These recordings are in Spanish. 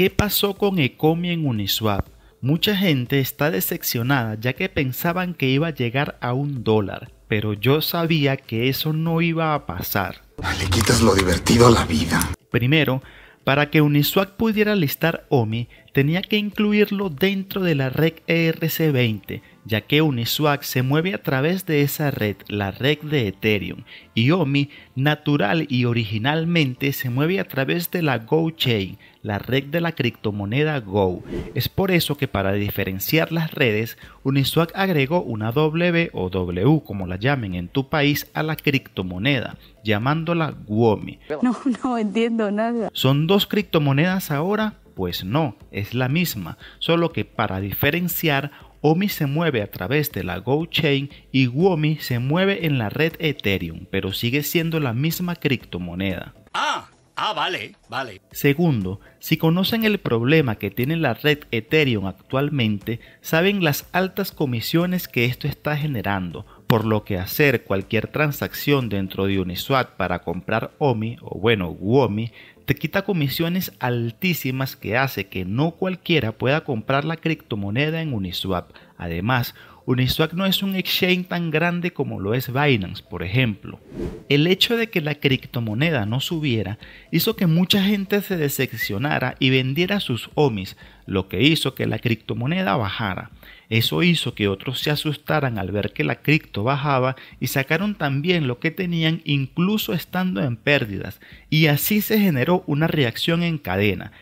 ¿Qué pasó con Ecomi en Uniswap? Mucha gente está decepcionada ya que pensaban que iba a llegar a un dólar, pero yo sabía que eso no iba a pasar. Ah, le lo divertido la vida. Primero, para que Uniswap pudiera listar OMI, tenía que incluirlo dentro de la red ERC20, ya que Uniswap se mueve a través de esa red, la red de Ethereum, y OMI natural y originalmente se mueve a través de la Go Chain, la red de la criptomoneda Go. Es por eso que para diferenciar las redes, Uniswap agregó una W o W, como la llamen en tu país, a la criptomoneda, llamándola Womi. No, no entiendo nada. ¿Son dos criptomonedas ahora? Pues no, es la misma, solo que para diferenciar OMI se mueve a través de la GoChain y WOMI se mueve en la red Ethereum, pero sigue siendo la misma criptomoneda. Ah, ah, vale, vale. Segundo, si conocen el problema que tiene la red Ethereum actualmente, saben las altas comisiones que esto está generando, por lo que hacer cualquier transacción dentro de Uniswap para comprar OMI o bueno, WOMI te quita comisiones altísimas que hace que no cualquiera pueda comprar la criptomoneda en Uniswap. Además, Uniswap no es un exchange tan grande como lo es Binance, por ejemplo. El hecho de que la criptomoneda no subiera hizo que mucha gente se decepcionara y vendiera sus OMIs, lo que hizo que la criptomoneda bajara. Eso hizo que otros se asustaran al ver que la cripto bajaba y sacaron también lo que tenían incluso estando en pérdidas, y así se generó una reacción en cadena.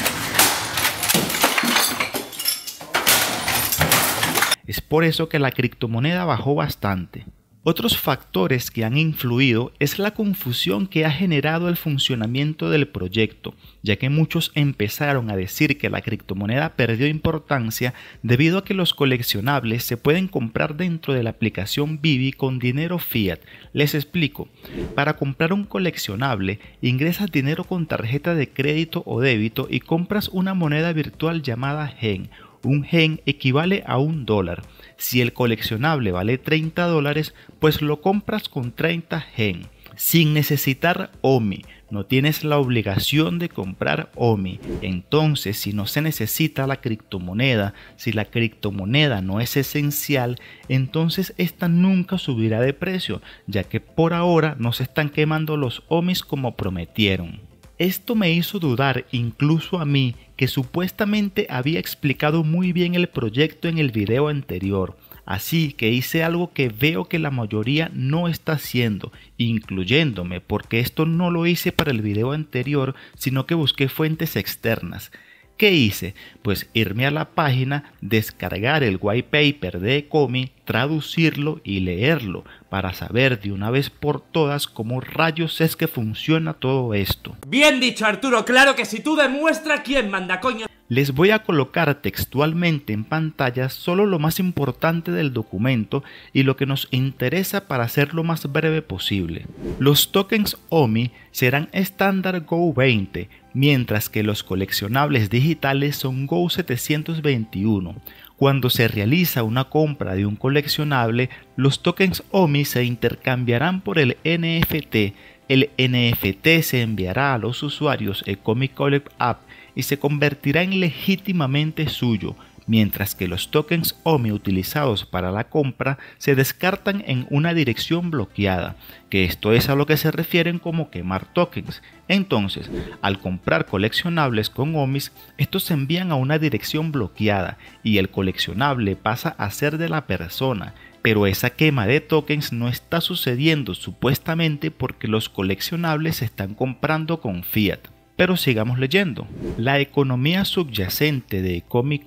Es por eso que la criptomoneda bajó bastante. Otros factores que han influido es la confusión que ha generado el funcionamiento del proyecto, ya que muchos empezaron a decir que la criptomoneda perdió importancia debido a que los coleccionables se pueden comprar dentro de la aplicación Bibi con dinero fiat. Les explico, para comprar un coleccionable ingresas dinero con tarjeta de crédito o débito y compras una moneda virtual llamada Gen un gen equivale a un dólar. Si el coleccionable vale 30 dólares, pues lo compras con 30 gen, sin necesitar OMI. No tienes la obligación de comprar OMI. Entonces, si no se necesita la criptomoneda, si la criptomoneda no es esencial, entonces esta nunca subirá de precio, ya que por ahora no se están quemando los OMIs como prometieron. Esto me hizo dudar incluso a mí que supuestamente había explicado muy bien el proyecto en el video anterior. Así que hice algo que veo que la mayoría no está haciendo, incluyéndome, porque esto no lo hice para el video anterior, sino que busqué fuentes externas. ¿Qué hice? Pues irme a la página, descargar el white paper de Ecomi, traducirlo y leerlo para saber de una vez por todas cómo rayos es que funciona todo esto. Bien dicho Arturo, claro que si tú demuestras quién manda coño les voy a colocar textualmente en pantalla solo lo más importante del documento y lo que nos interesa para hacerlo más breve posible. Los tokens OMI serán estándar Go 20, mientras que los coleccionables digitales son Go 721. Cuando se realiza una compra de un coleccionable, los tokens OMI se intercambiarán por el NFT. El NFT se enviará a los usuarios e Comic Collect App y se convertirá en legítimamente suyo, mientras que los tokens OMI utilizados para la compra se descartan en una dirección bloqueada, que esto es a lo que se refieren como quemar tokens. Entonces, al comprar coleccionables con OMIs, estos se envían a una dirección bloqueada y el coleccionable pasa a ser de la persona, pero esa quema de tokens no está sucediendo supuestamente porque los coleccionables se están comprando con fiat. Pero sigamos leyendo. La economía subyacente de Comic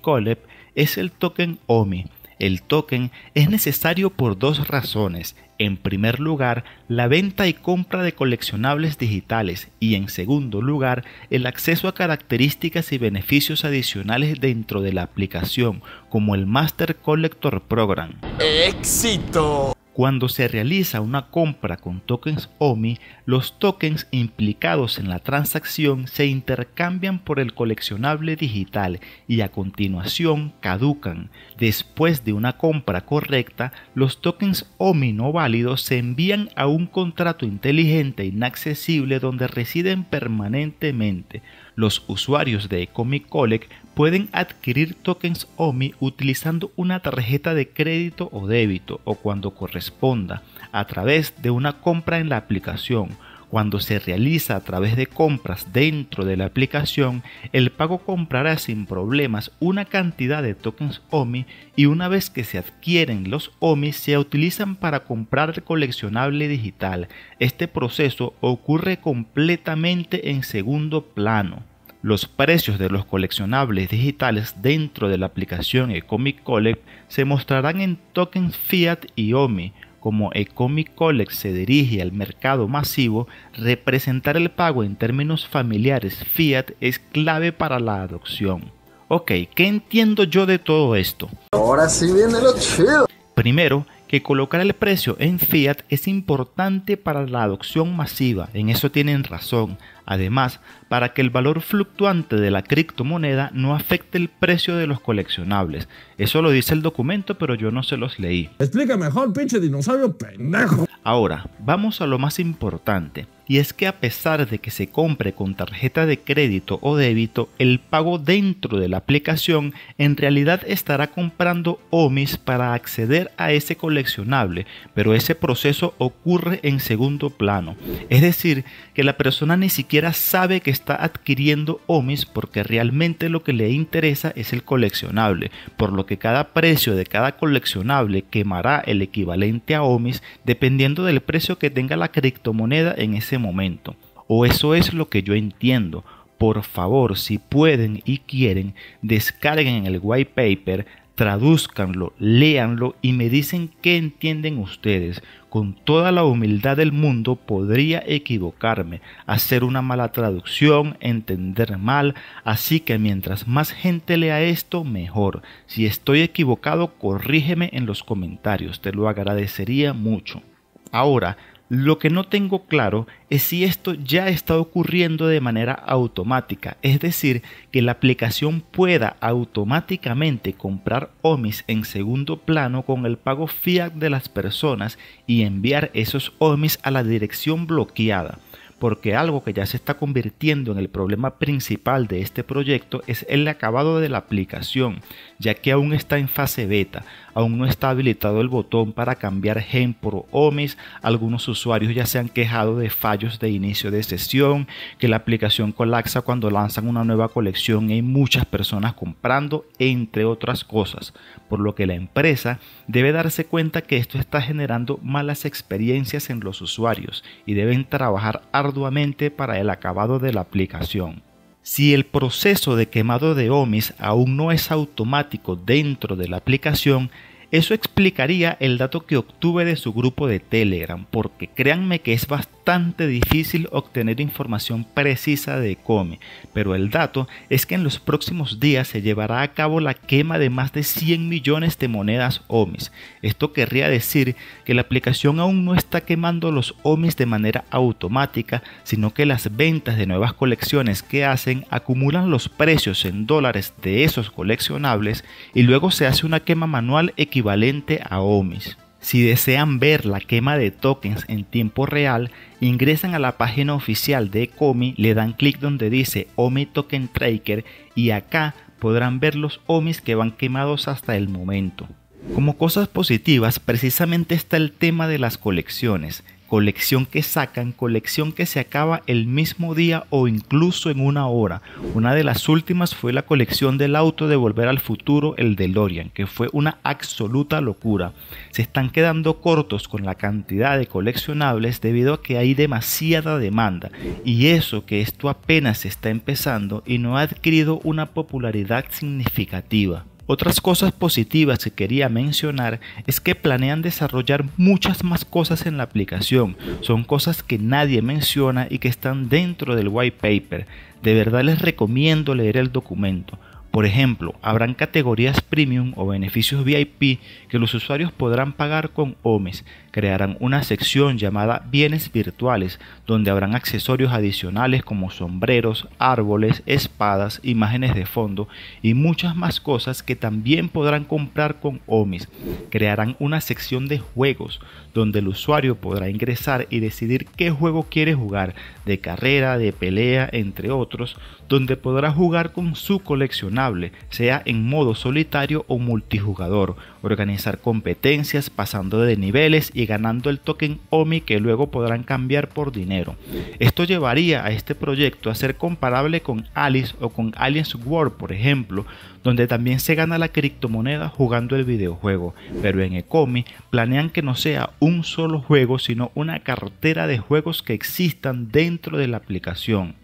es el token OMI. El token es necesario por dos razones. En primer lugar, la venta y compra de coleccionables digitales y en segundo lugar, el acceso a características y beneficios adicionales dentro de la aplicación, como el Master Collector Program. ¡Éxito! Cuando se realiza una compra con tokens OMI, los tokens implicados en la transacción se intercambian por el coleccionable digital y a continuación caducan. Después de una compra correcta, los tokens OMI no válidos se envían a un contrato inteligente e inaccesible donde residen permanentemente. Los usuarios de Ecomic pueden adquirir tokens OMI utilizando una tarjeta de crédito o débito o cuando corresponda a través de una compra en la aplicación cuando se realiza a través de compras dentro de la aplicación, el pago comprará sin problemas una cantidad de tokens OMI y una vez que se adquieren los OMI se utilizan para comprar el coleccionable digital. Este proceso ocurre completamente en segundo plano. Los precios de los coleccionables digitales dentro de la aplicación Ecomic Collect se mostrarán en tokens fiat y OMI como Ecomic se dirige al mercado masivo, representar el pago en términos familiares fiat es clave para la adopción. Ok, ¿qué entiendo yo de todo esto? Ahora sí viene lo chido. Primero, que colocar el precio en fiat es importante para la adopción masiva, en eso tienen razón. Además, para que el valor fluctuante de la criptomoneda no afecte el precio de los coleccionables. Eso lo dice el documento, pero yo no se los leí. Explica mejor, pinche dinosaurio pendejo. Ahora, vamos a lo más importante y es que a pesar de que se compre con tarjeta de crédito o débito, el pago dentro de la aplicación en realidad estará comprando OMIs para acceder a ese coleccionable, pero ese proceso ocurre en segundo plano. Es decir, que la persona ni siquiera sabe que está adquiriendo OMIs porque realmente lo que le interesa es el coleccionable, por lo que cada precio de cada coleccionable quemará el equivalente a OMIs dependiendo del precio que tenga la criptomoneda en ese momento momento. O eso es lo que yo entiendo. Por favor, si pueden y quieren, descarguen el white paper, tradúzcanlo, léanlo y me dicen qué entienden ustedes. Con toda la humildad del mundo podría equivocarme, hacer una mala traducción, entender mal, así que mientras más gente lea esto, mejor. Si estoy equivocado, corrígeme en los comentarios, te lo agradecería mucho. Ahora, lo que no tengo claro es si esto ya está ocurriendo de manera automática, es decir, que la aplicación pueda automáticamente comprar OMIs en segundo plano con el pago fiat de las personas y enviar esos OMIs a la dirección bloqueada porque algo que ya se está convirtiendo en el problema principal de este proyecto es el acabado de la aplicación, ya que aún está en fase beta, aún no está habilitado el botón para cambiar gen por OMIS, algunos usuarios ya se han quejado de fallos de inicio de sesión, que la aplicación colapsa cuando lanzan una nueva colección y hay muchas personas comprando, entre otras cosas, por lo que la empresa debe darse cuenta que esto está generando malas experiencias en los usuarios y deben trabajar arduamente para el acabado de la aplicación. Si el proceso de quemado de OMIS aún no es automático dentro de la aplicación, eso explicaría el dato que obtuve de su grupo de Telegram, porque créanme que es bastante difícil obtener información precisa de Come, pero el dato es que en los próximos días se llevará a cabo la quema de más de 100 millones de monedas OMIS. Esto querría decir que la aplicación aún no está quemando los OMIS de manera automática, sino que las ventas de nuevas colecciones que hacen acumulan los precios en dólares de esos coleccionables y luego se hace una quema manual equivalente equivalente a OMIS. Si desean ver la quema de tokens en tiempo real, ingresan a la página oficial de Comi, le dan clic donde dice OMI Token Tracker y acá podrán ver los OMIs que van quemados hasta el momento. Como cosas positivas, precisamente está el tema de las colecciones colección que sacan, colección que se acaba el mismo día o incluso en una hora. Una de las últimas fue la colección del auto de Volver al Futuro, el DeLorean, que fue una absoluta locura. Se están quedando cortos con la cantidad de coleccionables debido a que hay demasiada demanda y eso que esto apenas está empezando y no ha adquirido una popularidad significativa. Otras cosas positivas que quería mencionar es que planean desarrollar muchas más cosas en la aplicación. Son cosas que nadie menciona y que están dentro del white paper. De verdad les recomiendo leer el documento. Por ejemplo, habrán categorías premium o beneficios VIP que los usuarios podrán pagar con OMES crearán una sección llamada Bienes Virtuales, donde habrán accesorios adicionales como sombreros, árboles, espadas, imágenes de fondo y muchas más cosas que también podrán comprar con OMIS. Crearán una sección de juegos, donde el usuario podrá ingresar y decidir qué juego quiere jugar, de carrera, de pelea, entre otros, donde podrá jugar con su coleccionable, sea en modo solitario o multijugador, organizar competencias pasando de niveles y ganando el token OMI que luego podrán cambiar por dinero. Esto llevaría a este proyecto a ser comparable con Alice o con Aliens World, por ejemplo, donde también se gana la criptomoneda jugando el videojuego, pero en Ecomi planean que no sea un solo juego, sino una cartera de juegos que existan dentro de la aplicación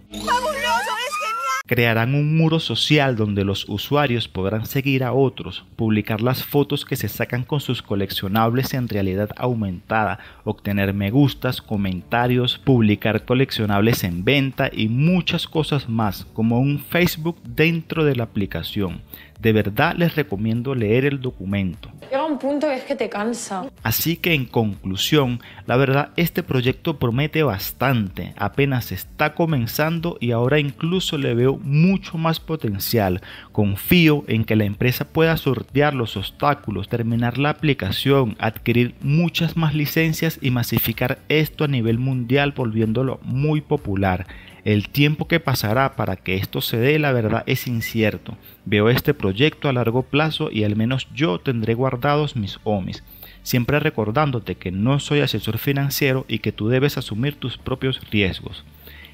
crearán un muro social donde los usuarios podrán seguir a otros, publicar las fotos que se sacan con sus coleccionables en realidad aumentada, obtener me gustas, comentarios, publicar coleccionables en venta y muchas cosas más, como un Facebook dentro de la aplicación. De verdad les recomiendo leer el documento. Llega un punto que es que te cansa. Así que en conclusión, la verdad este proyecto promete bastante, apenas está comenzando y ahora incluso le veo mucho más potencial. Confío en que la empresa pueda sortear los obstáculos, terminar la aplicación, adquirir muchas más licencias y masificar esto a nivel mundial volviéndolo muy popular. El tiempo que pasará para que esto se dé, la verdad, es incierto. Veo este proyecto a largo plazo y al menos yo tendré guardados mis OMIs, siempre recordándote que no soy asesor financiero y que tú debes asumir tus propios riesgos.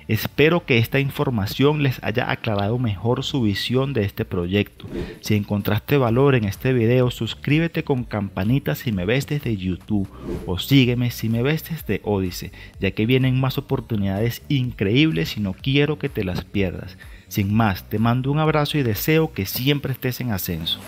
Espero que esta información les haya aclarado mejor su visión de este proyecto. Si encontraste valor en este video, suscríbete con campanita si me ves desde YouTube o sígueme si me ves desde Odise, ya que vienen más oportunidades increíbles y no quiero que te las pierdas. Sin más, te mando un abrazo y deseo que siempre estés en ascenso.